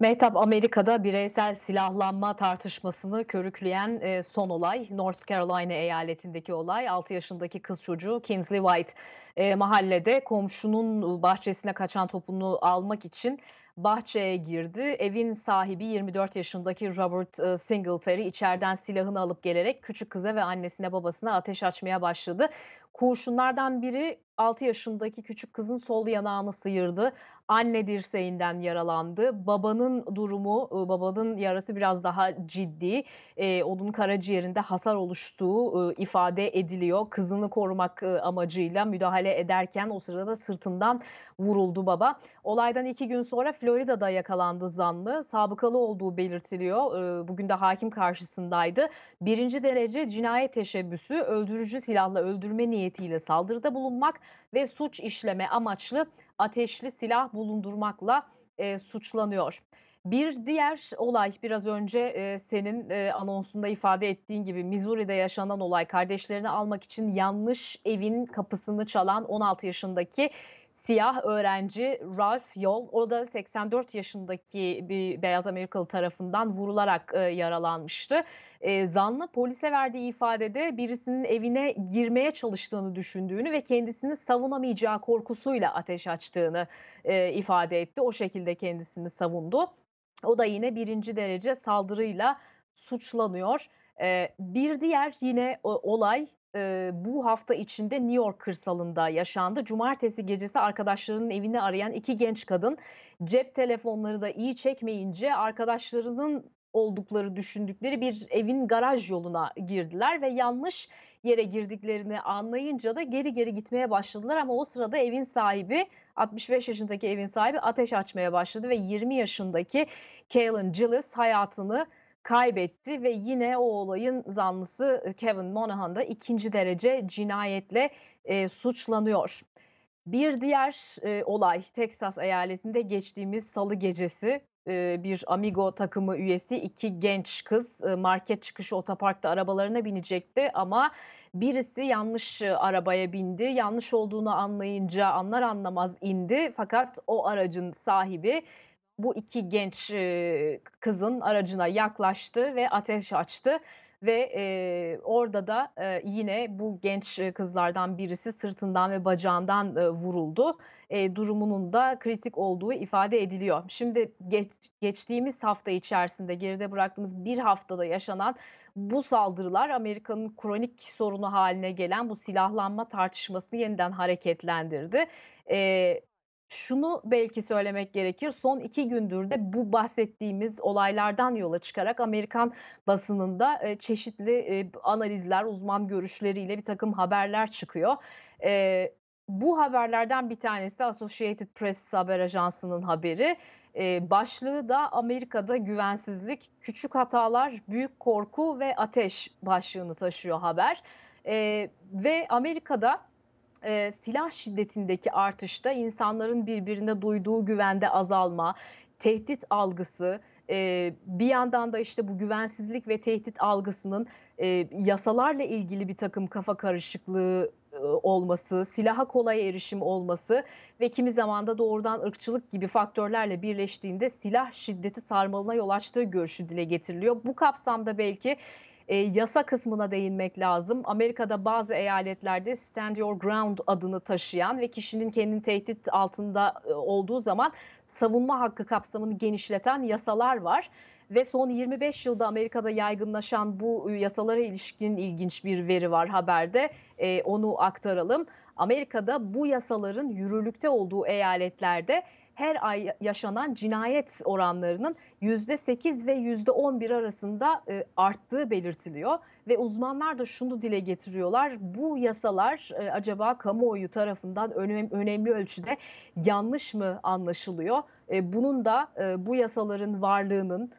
Mehtap Amerika'da bireysel silahlanma tartışmasını körükleyen e, son olay North Carolina eyaletindeki olay 6 yaşındaki kız çocuğu Kinsley White e, mahallede komşunun bahçesine kaçan topunu almak için bahçeye girdi. Evin sahibi 24 yaşındaki Robert ıı, Singletary içeriden silahını alıp gelerek küçük kıza ve annesine babasına ateş açmaya başladı. Kurşunlardan biri 6 yaşındaki küçük kızın sol yanağını sıyırdı. Anne dirseğinden yaralandı. Babanın durumu, ıı, babanın yarası biraz daha ciddi. E, onun karaciğerinde hasar oluştuğu e, ifade ediliyor. Kızını korumak e, amacıyla müdahale ederken o sırada da sırtından vuruldu baba. Olaydan iki gün sonra Florida Florida'da yakalandı zanlı. Sabıkalı olduğu belirtiliyor. Ee, bugün de hakim karşısındaydı. Birinci derece cinayet teşebbüsü, öldürücü silahla öldürme niyetiyle saldırıda bulunmak ve suç işleme amaçlı ateşli silah bulundurmakla e, suçlanıyor. Bir diğer olay biraz önce e, senin e, anonsunda ifade ettiğin gibi Missouri'de yaşanan olay kardeşlerini almak için yanlış evin kapısını çalan 16 yaşındaki siyah öğrenci Ralph Yol o da 84 yaşındaki bir beyaz Amerikalı tarafından vurularak e, yaralanmıştı. E, zanlı polise verdiği ifadede birisinin evine girmeye çalıştığını düşündüğünü ve kendisini savunamayacağı korkusuyla ateş açtığını e, ifade etti. O şekilde kendisini savundu. O da yine birinci derece saldırıyla suçlanıyor. E, bir diğer yine olay eee, bu hafta içinde New York kırsalında yaşandı. Cumartesi gecesi arkadaşlarının evini arayan iki genç kadın cep telefonları da iyi çekmeyince arkadaşlarının oldukları düşündükleri bir evin garaj yoluna girdiler ve yanlış yere girdiklerini anlayınca da geri geri gitmeye başladılar ama o sırada evin sahibi 65 yaşındaki evin sahibi ateş açmaya başladı ve 20 yaşındaki Kalen Gillis hayatını kaybetti ve yine o olayın zanlısı e, Kevin Monahan da ikinci derece cinayetle e, suçlanıyor. Bir diğer e, olay Teksas eyaletinde geçtiğimiz salı gecesi e, bir Amigo takımı üyesi iki genç kız e, market çıkışı otoparkta arabalarına binecekti ama birisi yanlış e, arabaya bindi. Yanlış olduğunu anlayınca anlar anlamaz indi fakat o aracın sahibi bu iki genç e, kızın aracına yaklaştı ve ateş açtı ve e, orada da e, yine bu genç kızlardan birisi sırtından ve bacağından e, vuruldu. E, durumunun da kritik olduğu ifade ediliyor. Şimdi geç, geçtiğimiz hafta içerisinde geride bıraktığımız bir haftada yaşanan bu saldırılar Amerika'nın kronik sorunu haline gelen bu silahlanma tartışmasını yeniden hareketlendirdi. E, şunu belki söylemek gerekir. Son iki gündür de bu bahsettiğimiz olaylardan yola çıkarak Amerikan basınında e, çeşitli e, analizler, uzman görüşleriyle bir takım haberler çıkıyor. E, bu haberlerden bir tanesi Associated Press haber ajansının haberi. E, başlığı da Amerika'da güvensizlik, küçük hatalar, büyük korku ve ateş başlığını taşıyor haber. ve Amerika'da e, silah şiddetindeki artışta insanların birbirine duyduğu güvende azalma, tehdit algısı, e, bir yandan da işte bu güvensizlik ve tehdit algısının e, yasalarla ilgili bir takım kafa karışıklığı e, olması, silaha kolay erişim olması ve kimi zaman da doğrudan ırkçılık gibi faktörlerle birleştiğinde silah şiddeti sarmalına yol açtığı görüşü dile getiriliyor. Bu kapsamda belki e, yasa kısmına değinmek lazım. Amerika'da bazı eyaletlerde Stand Your Ground adını taşıyan ve kişinin kendini tehdit altında e, olduğu zaman savunma hakkı kapsamını genişleten yasalar var ve son 25 yılda Amerika'da yaygınlaşan bu e, yasalara ilişkin ilginç bir veri var haberde. E, onu aktaralım. Amerika'da bu yasaların yürürlükte olduğu eyaletlerde her ay yaşanan cinayet oranlarının %8 ve %11 arasında e, arttığı belirtiliyor. Ve uzmanlar da şunu dile getiriyorlar. Bu yasalar e, acaba kamuoyu tarafından önemli ölçüde yanlış mı anlaşılıyor? E, bunun da bu yasaların varlığının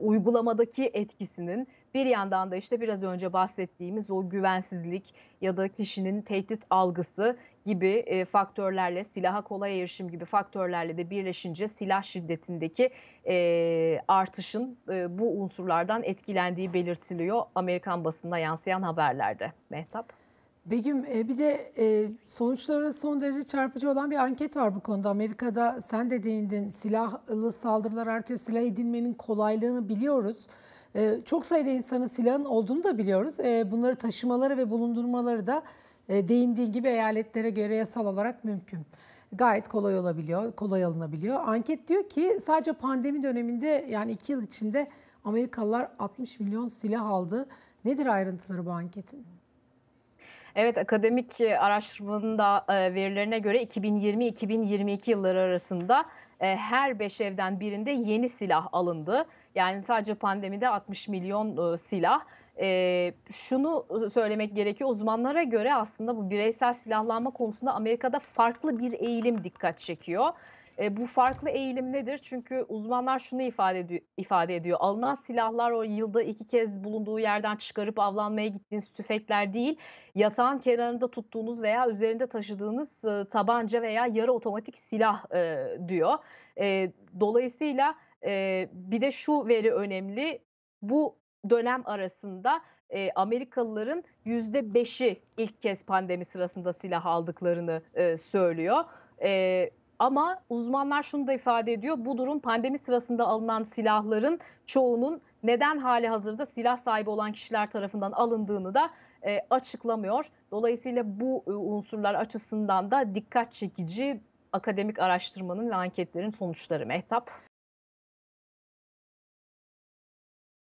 uygulamadaki etkisinin bir yandan da işte biraz önce bahsettiğimiz o güvensizlik ya da kişinin tehdit algısı gibi e, faktörlerle silaha kolay erişim gibi faktörlerle de birleşince silah şiddetindeki e, artışın e, bu unsurlardan etkilendiği belirtiliyor Amerikan basında yansıyan haberlerde. Mehtap. Begüm e, bir de e, sonuçları son derece çarpıcı olan bir anket var bu konuda. Amerika'da sen de değindin silahlı saldırılar artıyor. Silah edinmenin kolaylığını biliyoruz. E, çok sayıda insanın silahın olduğunu da biliyoruz. Bunları taşımaları ve bulundurmaları da e, değindiğin gibi eyaletlere göre yasal olarak mümkün gayet kolay olabiliyor, kolay alınabiliyor. Anket diyor ki sadece pandemi döneminde yani iki yıl içinde Amerikalılar 60 milyon silah aldı. Nedir ayrıntıları bu anketin? Evet akademik araştırmanın da e, verilerine göre 2020-2022 yılları arasında e, her beş evden birinde yeni silah alındı. Yani sadece pandemide 60 milyon silah e, şunu söylemek gerekiyor. Uzmanlara göre aslında bu bireysel silahlanma konusunda Amerika'da farklı bir eğilim dikkat çekiyor. E, bu farklı eğilim nedir? Çünkü uzmanlar şunu ifade, ed- ifade ediyor. Alınan silahlar o yılda iki kez bulunduğu yerden çıkarıp avlanmaya gittiğiniz tüfekler değil. Yatağın kenarında tuttuğunuz veya üzerinde taşıdığınız e, tabanca veya yarı otomatik silah e, diyor. E, dolayısıyla e, bir de şu veri önemli. Bu dönem arasında e, Amerikalıların yüzde beşi ilk kez pandemi sırasında silah aldıklarını e, söylüyor. E, ama uzmanlar şunu da ifade ediyor. Bu durum pandemi sırasında alınan silahların çoğunun neden hali hazırda silah sahibi olan kişiler tarafından alındığını da e, açıklamıyor. Dolayısıyla bu e, unsurlar açısından da dikkat çekici akademik araştırmanın ve anketlerin sonuçları Mehtap.